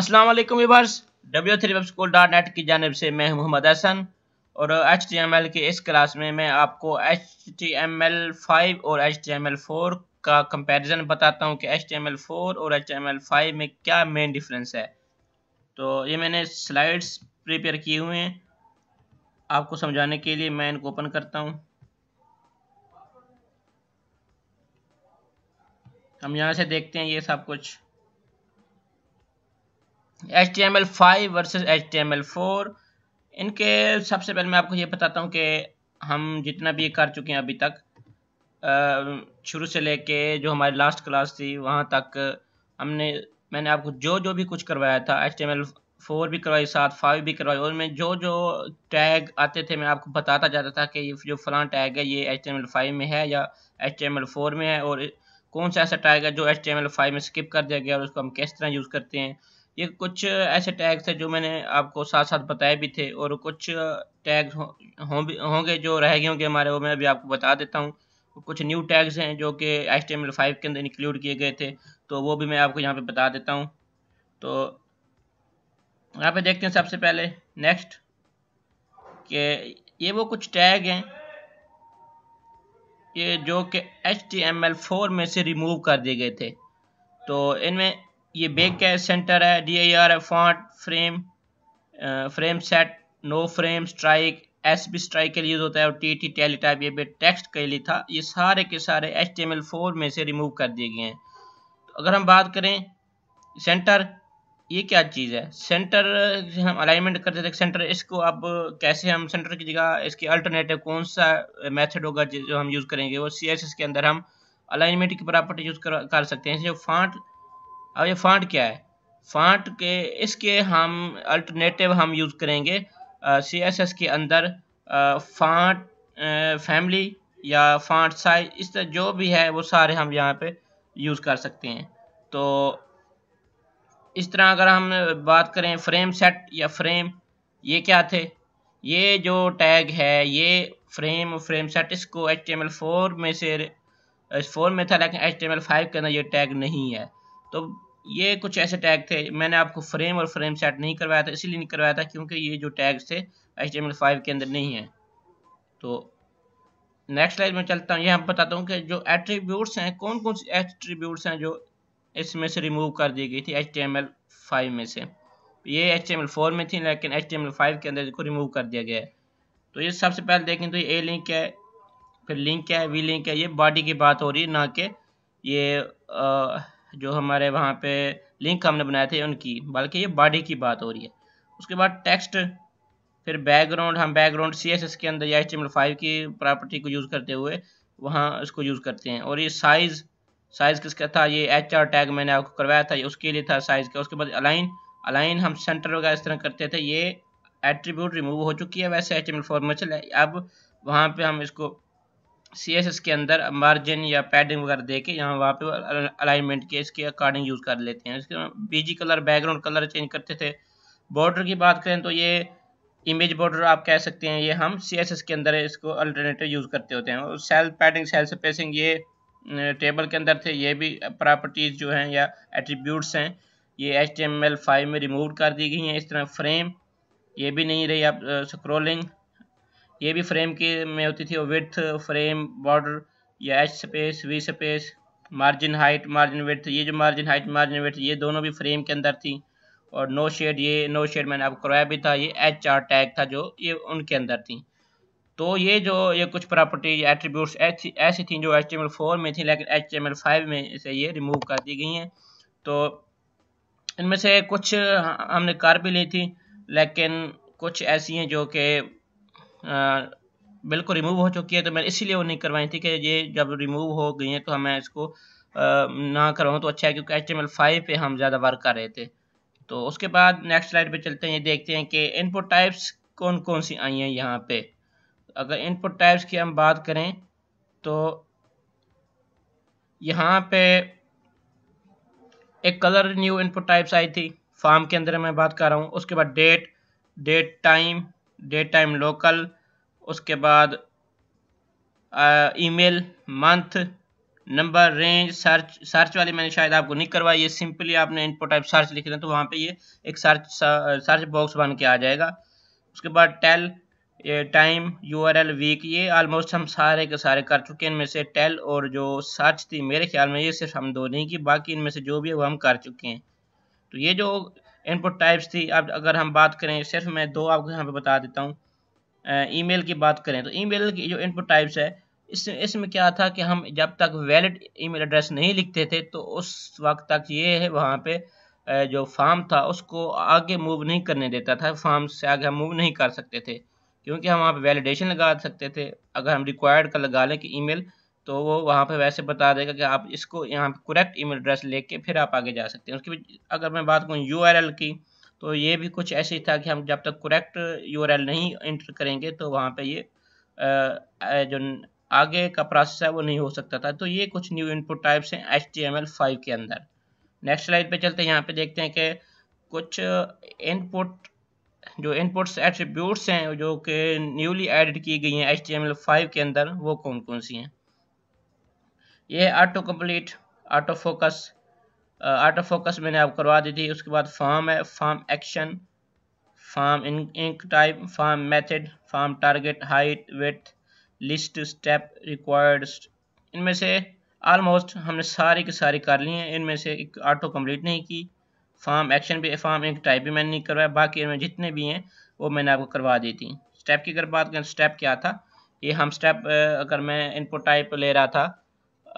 अस्सलाम वालेकुम W three web school dot net की जानब से मैं मोहम्मद हसन और एच टी एम एल के इस क्लास में मैं आपको H T M L five और H T M L four का कंपेरिजन बताता हूँ कि H T M L four और H T M L five में क्या मेन डिफरेंस है तो ये मैंने स्लाइड्स प्रिपेयर किए हुए हैं आपको समझाने के लिए मैं इनको ओपन करता हूँ हम यहाँ से देखते हैं ये सब कुछ H T M L five versus H T M L four इनके सबसे पहले मैं आपको ये बताता हूँ कि हम जितना भी कर चुके हैं अभी तक शुरू से लेके जो हमारी लास्ट क्लास थी वहाँ तक हमने मैंने आपको जो जो भी कुछ करवाया था H T M L four भी करवाई साथ फाइव भी करवाई और मैं जो जो टैग आते थे मैं आपको बताता जाता था कि ये जो फलां टैग है ये H T M L five में है या H T M L four में है और कौन सा ऐसा टैग है जो H T M L five में स्किप कर दिया गया और उसको हम किस तरह यूज़ करते हैं ये कुछ ऐसे टैग्स हैं जो मैंने आपको साथ साथ बताए भी थे और कुछ टैग होंगे हो, जो रह गए होंगे हमारे वो मैं अभी आपको बता देता हूँ कुछ न्यू टैग्स हैं जो कि एच टी के अंदर इंक्लूड किए गए थे तो वो भी मैं आपको यहाँ पे बता देता हूँ तो यहाँ पे देखते हैं सबसे पहले नेक्स्ट के ये वो कुछ टैग हैं ये जो कि H T M L four में से रिमूव कर दिए गए थे तो इनमें ये बेक कैश सेंटर है डी आई आर है font frame frame set no frame strike S B strike के लिए यूज होता है और टी टी टेली टाइप ये भी टेक्स्ट के लिए था ये सारे के सारे H T M L four में से रिमूव कर दिए गए हैं तो अगर हम बात करें सेंटर ये क्या चीज़ है सेंटर हम अलाइनमेंट करते थे सेंटर इसको अब कैसे हम सेंटर की जगह इसके अल्टरनेटिव कौन सा मेथड होगा जो हम यूज़ करेंगे वो सी एस एस के अंदर हम अलाइनमेंट की प्रॉपर्टी यूज़ कर, कर सकते हैं जो फांट अब ये फांट क्या है फांट के इसके हम अल्टरनेटिव हम यूज़ करेंगे सी एस एस के अंदर फांट फैमिली या फांट साइज इस तरह जो भी है वो सारे हम यहाँ पे यूज़ कर सकते हैं तो इस तरह अगर हम बात करें फ्रेम सेट या फ्रेम ये क्या थे ये जो टैग है ये फ्रेम फ्रेम सेट इसको H T M L four में से फोर में था लेकिन H T M L five के अंदर ये टैग नहीं है तो ये कुछ ऐसे टैग थे मैंने आपको फ्रेम और फ्रेम सेट नहीं करवाया था इसीलिए नहीं करवाया था क्योंकि ये जो टैग्स थे एच डी के अंदर नहीं है तो नेक्स्ट लाइन में चलता हूँ यहाँ बताता हूँ कि जो एट्रीब्यूट्स हैं कौन कौन से एट्रीब्यूट्स हैं जो इसमें से रिमूव कर दी गई थी एच टी में से ये एच टी में थी लेकिन एच टी के अंदर इसको रिमूव कर दिया गया है तो ये सबसे पहले देखें तो ये ए लिंक है फिर लिंक है वी लिंक है ये बॉडी की बात हो रही है ना कि ये आ, जो हमारे वहाँ पे लिंक हमने बनाए थे उनकी बल्कि ये बॉडी की बात हो रही है उसके बाद टेक्स्ट फिर बैकग्राउंड हम बैकग्राउंड सी एस एस के अंदर या एच फाइव की प्रॉपर्टी को यूज़ करते हुए वहाँ इसको यूज़ करते हैं और ये साइज़ साइज़ किसका था ये एच आर टैग मैंने आपको करवाया था ये उसके लिए था साइज़ का उसके बाद अलाइन अलाइन हम सेंटर वगैरह इस तरह करते थे ये एट्रीब्यूट रिमूव हो चुकी है वैसे एच एम फॉर्मेशन अब वहाँ पे हम इसको सी एस एस के अंदर मार्जिन या पैडिंग वगैरह दे के यहाँ वहाँ पे अलाइनमेंट के इसके अकॉर्डिंग यूज़ कर लेते हैं इसके BG colour background colour change करते थे बॉर्डर की बात करें तो ये इमेज बॉर्डर आप कह सकते हैं ये हम सी एस एस के अंदर इसको अल्टरनेटिव यूज़ करते होते हैं और सेल पैडिंग सेल स्पेसिंग ये टेबल के अंदर थे ये भी प्रॉपर्टीज़ जो हैं या एट्रीब्यूट्स हैं ये H T M L five में रिमूव कर दी गई हैं इस तरह फ्रेम ये भी नहीं रही आप स्क्रोलिंग ये भी फ्रेम की में होती थी विथ फ्रेम बॉर्डर या H space V space margin height margin width ये जो मार्जिन हाइट मार्जिन विथ ये दोनों भी फ्रेम के अंदर थी और नो शेड ये नो शेड मैंने आपको करवाया भी था ये एच आर टैग था जो ये उनके अंदर थी तो ये जो ये कुछ प्रॉपर्टी एट्रीब्यूट्स ऐसी थी जो एच एम एल फोर में थी लेकिन एच एम एल फाइव में से ये रिमूव कर दी गई हैं तो इनमें से कुछ हमने कर भी ली थी लेकिन कुछ ऐसी हैं जो कि बिल्कुल रिमूव हो चुकी है तो मैंने इसीलिए वो नहीं करवाई थी कि ये जब रिमूव हो गई हैं तो हमें इसको आ, ना करवाऊँ तो अच्छा है क्योंकि एच एम फाइव पर हम ज़्यादा वर्क कर रहे थे तो उसके बाद नेक्स्ट स्लाइड पे चलते हैं ये देखते हैं कि इनपुट टाइप्स कौन कौन सी आई हैं यहाँ पे अगर इनपुट टाइप्स की हम बात करें तो यहाँ पे एक कलर न्यू इनपुट टाइप्स आई थी फार्म के अंदर मैं बात कर रहा हूँ उसके बाद date date time day time local उसके बाद email month number range search search वाली मैंने शायद आपको नहीं करवाई ये सिंपली आपने इनपुट टाइप सर्च लिख दें तो वहाँ पे ये एक सर्च सर्च बॉक्स बन के आ जाएगा उसके बाद टेल ये time U R L week ये आलमोस्ट हम सारे के सारे कर चुके हैं इनमें से टेल और जो सर्च थी मेरे ख्याल में ये सिर्फ हम दो नहीं की बाकी इनमें से जो भी है वो हम कर चुके हैं तो ये जो इनपुट टाइप्स थी अब अगर हम बात करें सिर्फ मैं दो आपको यहाँ पे बता देता हूँ ईमेल की बात करें तो ईमेल की जो इनपुट टाइप्स है इस इसमें क्या था कि हम जब तक वैलिड ईमेल एड्रेस नहीं लिखते थे तो उस वक्त तक ये है वहाँ पे जो फार्म था उसको आगे मूव नहीं करने देता था फार्म से आगे हम मूव नहीं कर सकते थे क्योंकि हम वहाँ पर वैलिडेशन लगा सकते थे अगर हम रिक्वायर्ड का लगा लें कि ई तो वो वहाँ पे वैसे बता देगा कि आप इसको यहाँ पे करेक्ट ईमेल एड्रेस लेके फिर आप आगे जा सकते हैं बीच अगर मैं बात करूँ यू की तो ये भी कुछ ऐसे ही था कि हम जब तक करेक्ट यू नहीं इंटर करेंगे तो वहाँ पर ये जो आगे का प्रोसेस है वो नहीं हो सकता था तो ये कुछ न्यू इनपुट टाइप्स हैं H T M L five के अंदर नेक्स्ट स्लाइड पे चलते हैं यहाँ पे देखते हैं कि कुछ इनपुट जो इनपुट्स एट्रीब्यूट्स हैं जो कि न्यूली एडिड की गई हैं H T M L five के अंदर वो कौन कौन सी हैं ये auto complete auto focus auto focus मैंने आप करवा दी थी उसके बाद फॉर्म है form action form enc type form method form target height weight list step required इनमें से आलमोस्ट हमने सारी की सारी कर ली हैं इनमें से एक ऑटो कम्प्लीट नहीं की फार्म एक्शन भी फार्म इंक टाइप भी मैंने नहीं करवाया बाकी इनमें जितने भी हैं वो मैंने आपको करवा दी थी स्टेप की अगर बात करें स्टेप क्या था ये हम स्टेप uh, अगर मैं इनपुट टाइप ले रहा था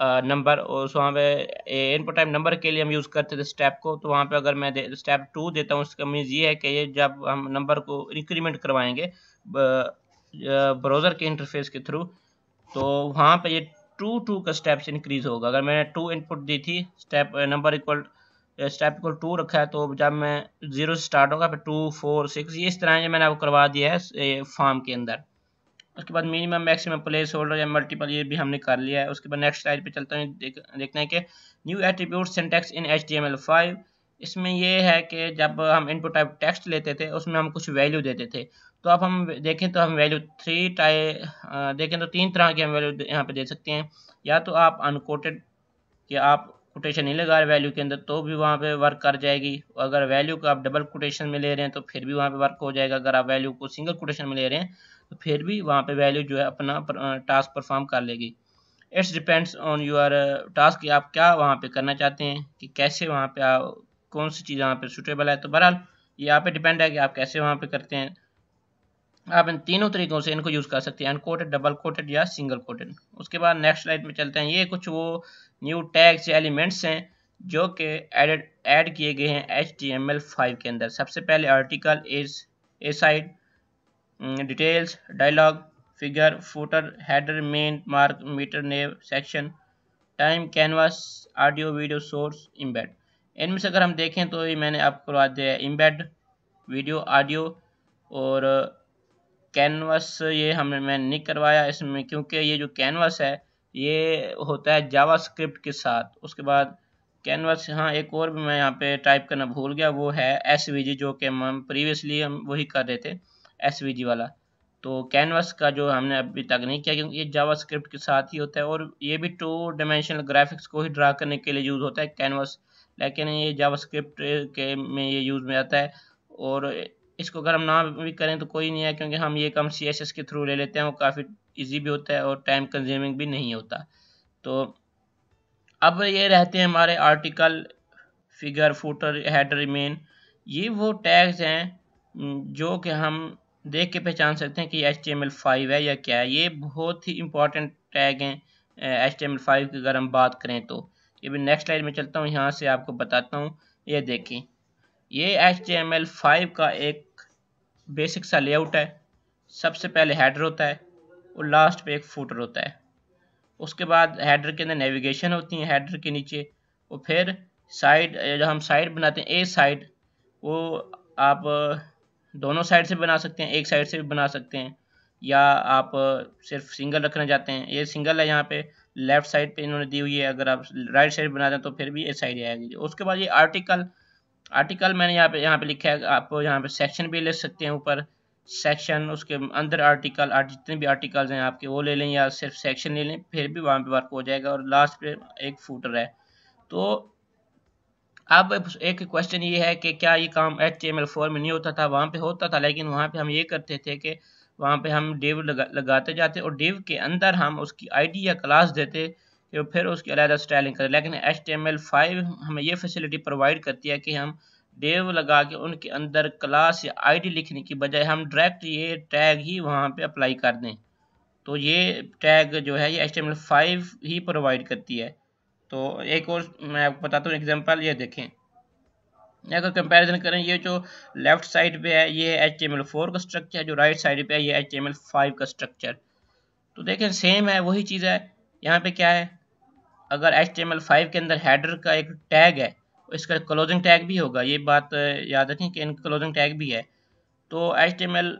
नंबर और वहाँ पे इनपुट टाइप नंबर के लिए हम यूज़ करते थे स्टेप को तो वहाँ पे अगर मैं स्टेप टू देता हूँ उसका मीन्स ये है कि ये जब हम नंबर को इंक्रीमेंट करवाएंगे ब्राउज़र के इंटरफेस के थ्रू तो वहाँ पे ये टू टू का स्टेप इंक्रीज़ होगा अगर मैंने टू इनपुट दी थी step number equal step equal to रखा है तो जब मैं जीरो से स्टार्ट होगा फिर टू फोर सिक्स ये इस तरह मैंने आपको करवा दिया है फॉर्म के अंदर उसके बाद मिनिमम मैक्सिमम प्लेस होल्डर या मल्टीपल ये भी हमने कर लिया है उसके बाद नेक्स्ट स्लाइड पे चलते हैं देख, देखते हैं कि new attribute syntax in H D M L five इसमें ये है कि जब हम इनपुट टाइप टेक्स्ट लेते थे उसमें हम कुछ वैल्यू देते थे तो अब हम देखें तो हम वैल्यू थ्री टाइप देखें तो तीन तरह की हम वैल्यू यहाँ पे दे सकते हैं या तो आप अनकोटेड कि आप कोटेशन नहीं लगा रहे वैल्यू के अंदर तो भी वहाँ पे वर्क कर जाएगी अगर वैल्यू को आप डबल कोटेशन में ले रहे हैं तो फिर भी वहाँ पे वर्क हो जाएगा अगर आप वैल्यू को सिंगल कोटेशन में ले रहे हैं तो फिर भी वहाँ पे वैल्यू जो है अपना टास्क परफॉर्म कर लेगी it's depends on your task कि आप क्या वहाँ पे करना चाहते हैं कि कैसे वहाँ पे आप कौन सी चीज़ वहाँ पे सूटेबल है तो बहरहाल ये आप पे डिपेंड है कि आप कैसे वहाँ पे करते हैं आप इन तीनों तरीकों से इनको यूज़ कर सकते हैं अनकोटेड डबल कोटेड या सिंगल कोटेड उसके बाद नेक्स्ट लाइट में चलते हैं ये कुछ वो न्यू टैग्स या एलिमेंट्स हैं जो कि एडेड ऐड किए गए हैं H T M L five के अंदर सबसे पहले article is aside details dialogue figure footer header main mark meter nav section time canvas audio video source embed इनमें से अगर हम देखें तो ये मैंने आपको करवा दिया है इम्बेड वीडियो ऑडियो और कैनवास uh, ये हमने मैंने नहीं करवाया इसमें क्योंकि ये जो कैनवास है ये होता है जावा स्क्रिप्ट के साथ उसके बाद कैनवास हाँ एक और भी मैं यहाँ पे टाइप करना भूल गया वो है एस जो कि हम प्रीवियसली हम वही कर रहे थे एस वाला तो कैनवास का जो हमने अभी तक नहीं किया क्योंकि ये जावा स्क्रिप्ट के साथ ही होता है और ये भी टू डायमेंशनल ग्राफिक्स को ही ड्रा करने के लिए यूज़ होता है कैनवास लेकिन ये जावा स्क्रिप्ट के में ये यूज़ में आता है और इसको अगर हम ना भी करें तो कोई नहीं है क्योंकि हम ये कम सी एस एस के थ्रू ले लेते हैं वो काफ़ी ईजी भी होता है और टाइम कंज्यूमिंग भी नहीं होता तो अब ये रहते हैं हमारे article figure footer header remain ये वो टैग्स हैं जो कि हम देख के पहचान सकते हैं कि H T M L five है या क्या है ये बहुत ही इंपॉर्टेंट टैग हैं H T M L five की अगर हम बात करें तो ये भी नेक्स्ट स्लाइड में चलता हूँ यहाँ से आपको बताता हूँ ये देखें ये H T M L five का एक बेसिक सा लेआउट है सबसे पहले हेडर होता है और लास्ट पे एक फूटर होता है उसके बाद हेडर के अंदर नेविगेशन होती है हेडर के नीचे और फिर साइड जो हम साइड बनाते हैं ए साइड वो आप दोनों साइड से बना सकते हैं एक साइड से भी बना सकते हैं या आप सिर्फ सिंगल रखना चाहते हैं ये सिंगल है यहाँ पे लेफ्ट साइड पे इन्होंने दी हुई है अगर आप राइट साइड बना दें तो फिर भी ये साइड आएगी उसके बाद ये आर्टिकल आर्टिकल मैंने यहाँ पे यहाँ पे लिखा है आप यहाँ पे सेक्शन भी ले सकते हैं ऊपर सेक्शन उसके अंदर आर्टिकल जितने भी आर्टिकल्स हैं आपके वो ले लें या सिर्फ सेक्शन ले लें फिर भी वहाँ पर वर्क हो जाएगा और लास्ट पे एक फूटर है तो अब एक क्वेश्चन ये है कि क्या ये काम H T M L four में नहीं होता था वहाँ पे होता था लेकिन वहाँ पे हम ये करते थे कि वहाँ पे हम डिव लगा, लगाते जाते और डिव के अंदर हम उसकी डी या क्लास देते कि फिर उसकी अलहदा स्टाइलिंग करें लेकिन H T M L five हमें ये फैसिलिटी प्रोवाइड करती है कि हम डेव लगा के उनके अंदर क्लास या आईडी लिखने की बजाय हम डायरेक्ट ये टैग ही वहाँ पे अप्लाई कर दें तो ये टैग जो है ये H T M L five ही प्रोवाइड करती है तो एक और मैं आपको बताता हूँ एग्जाम्पल ये देखें अगर कंपैरिजन करें ये जो लेफ्ट साइड पे है ये एच एम एल फोर का स्ट्रक्चर जो राइट साइड पे है ये एच एम एल फाइव का स्ट्रक्चर तो देखें सेम है वही चीज़ है यहाँ पे क्या है अगर एच एम एल फाइव के अंदर हैडर का एक टैग है इसका क्लोजिंग टैग भी होगा ये बात याद रखें कि इन क्लोजिंग टैग भी है तो एच एम एल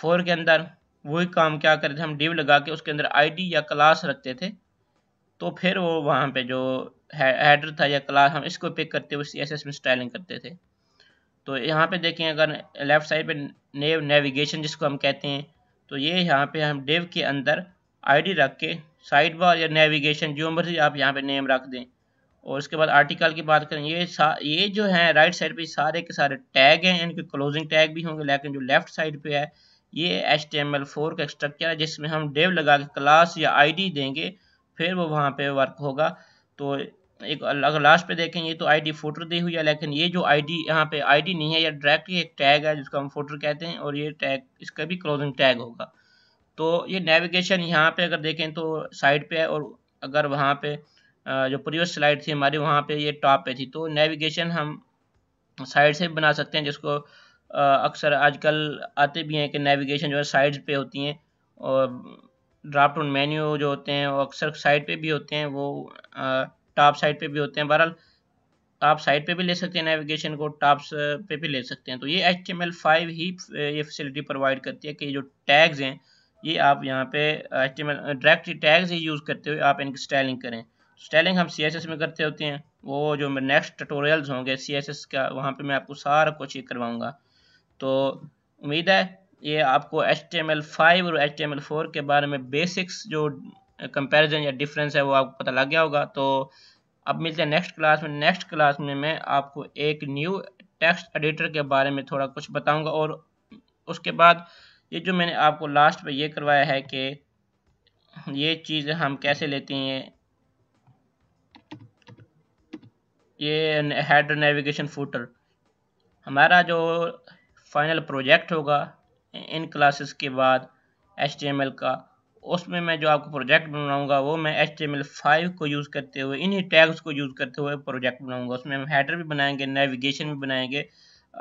फोर के अंदर वही काम क्या करते थे हम डिव लगा के उसके अंदर आई डी या क्लास रखते थे तो फिर वो वहाँ पे जो हैडर था या क्लास हम इसको पिक करते हुए सी एस में स्टाइलिंग करते थे तो यहाँ पे देखें अगर लेफ़्ट साइड पे नेव नेविगेशन जिसको हम कहते हैं तो ये यहाँ पे हम डेव के अंदर आईडी रख के साइड बार या नेविगेशन जो मर्जी आप यहाँ पे नेम रख दें और उसके बाद आर्टिकल की बात करें ये ये जो है राइट साइड पे सारे के सारे टैग हैं इनके क्लोजिंग टैग भी होंगे लेकिन जो लेफ़्ट साइड पे है ये H T M L four का स्ट्रक्चर है जिसमें हम डेव लगा के क्लास या आई डी देंगे फिर वो वहाँ पे वर्क होगा तो एक अगर लास्ट पे देखें ये तो आईडी फोटर दी हुई है लेकिन ये जो आईडी यहाँ पे आईडी नहीं है या डायरेक्ट एक टैग है जिसको हम फोटर कहते हैं और ये टैग इसका भी क्लोजिंग टैग होगा तो ये नेविगेशन यहाँ पे अगर देखें तो साइड पे है और अगर वहाँ पे जो प्रीवियस स्लाइड थी हमारी वहाँ पे ये टॉप पे थी तो नेविगेशन हम साइड से बना सकते हैं जिसको अक्सर आजकल आते भी हैं कि नेविगेशन जो है साइड पे होती हैं और ड्राफ्ट डाउन मेन्यू जो होते हैं वो अक्सर साइड पे भी होते हैं वो टॉप साइड पे भी होते हैं बहरहाल आप साइड पे भी ले सकते हैं नेविगेशन को टॉप्स पे भी ले सकते हैं तो ये एच एम एल फाइव ही ये फैसिलिटी प्रोवाइड करती है कि जो टैग्स हैं ये आप यहाँ पे H M L direct tags ही यूज़ करते हुए आप इनकी स्टाइलिंग करें स्टाइलिंग हम सी एस एस में करते होते हैं वो जो मेरे नेक्स्ट ट्यूटोरियल्स होंगे सी एस एस का वहाँ पर मैं आपको सारा कुछ ये करवाऊँगा तो उम्मीद है ये आपको एच फाइव और एच फोर के बारे में बेसिक्स जो कंपैरिजन या डिफरेंस है वो आपको पता लग गया होगा तो अब मिलते हैं नेक्स्ट क्लास में नेक्स्ट क्लास में मैं आपको एक न्यू टेक्स्ट एडिटर के बारे में थोड़ा कुछ बताऊंगा और उसके बाद ये जो मैंने आपको लास्ट पे ये करवाया है कि ये चीज़ हम कैसे लेते हैं ये हेड नेविगेशन फूटर हमारा जो फाइनल प्रोजेक्ट होगा इन क्लासेस के बाद एच का उसमें मैं जो आपको प्रोजेक्ट बनाऊंगा वो मैं H T M L five को यूज़ करते हुए इन्हीं टैग्स को यूज़ करते हुए प्रोजेक्ट बनाऊंगा उसमें हम हैडर भी बनाएंगे नेविगेशन भी बनाएंगे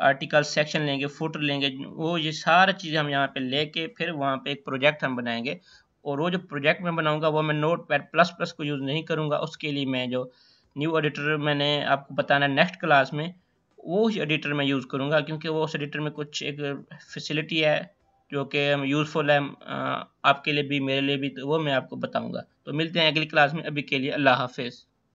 आर्टिकल सेक्शन लेंगे फुटर लेंगे वो ये सारा चीज़ें हम यहाँ पे लेके फिर वहाँ पे एक प्रोजेक्ट हम बनाएंगे और वो जो प्रोजेक्ट मैं बनाऊँगा वो मैं नोट पैड प्लस प्लस को यूज़ नहीं करूँगा उसके लिए मैं जो न्यू एडिटर मैंने आपको बताना नेक्स्ट क्लास में वो एडिटर मैं यूज़ करूँगा क्योंकि वो उस एडिटर में कुछ एक फैसिलिटी है जो कि यूज़फुल है आपके लिए भी मेरे लिए भी तो वो मैं आपको बताऊँगा तो मिलते हैं अगली क्लास में अभी के लिए अल्लाह हाफिज़